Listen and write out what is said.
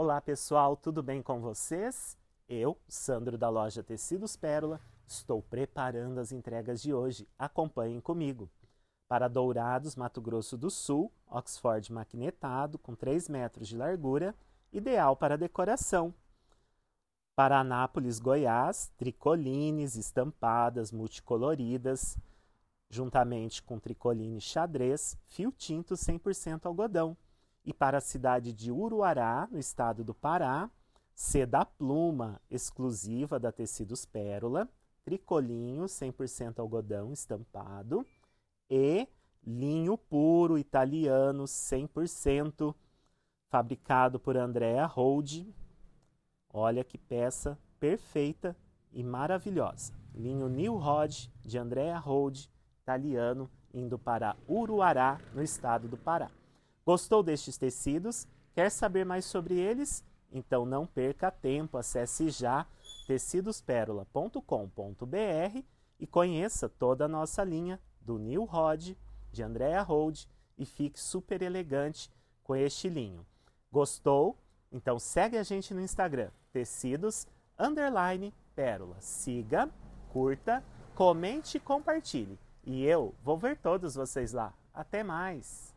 Olá pessoal, tudo bem com vocês? Eu, Sandro da loja Tecidos Pérola, estou preparando as entregas de hoje. Acompanhem comigo. Para Dourados, Mato Grosso do Sul, Oxford maquinetado com 3 metros de largura, ideal para decoração. Para Anápolis, Goiás, tricolines estampadas multicoloridas, juntamente com tricoline xadrez, fio tinto 100% algodão e para a cidade de Uruará, no estado do Pará, seda pluma, exclusiva da Tecidos Pérola, tricolinho 100% algodão estampado e linho puro italiano 100% fabricado por Andrea Hold. Olha que peça perfeita e maravilhosa. Linho New Rod de Andrea Hold, italiano, indo para Uruará, no estado do Pará. Gostou destes tecidos? Quer saber mais sobre eles? Então não perca tempo, acesse já tecidospérola.com.br e conheça toda a nossa linha do Neil Rod, de Andrea Hold e fique super elegante com este linho. Gostou? Então segue a gente no Instagram, tecidos underline pérola. Siga, curta, comente e compartilhe. E eu vou ver todos vocês lá. Até mais!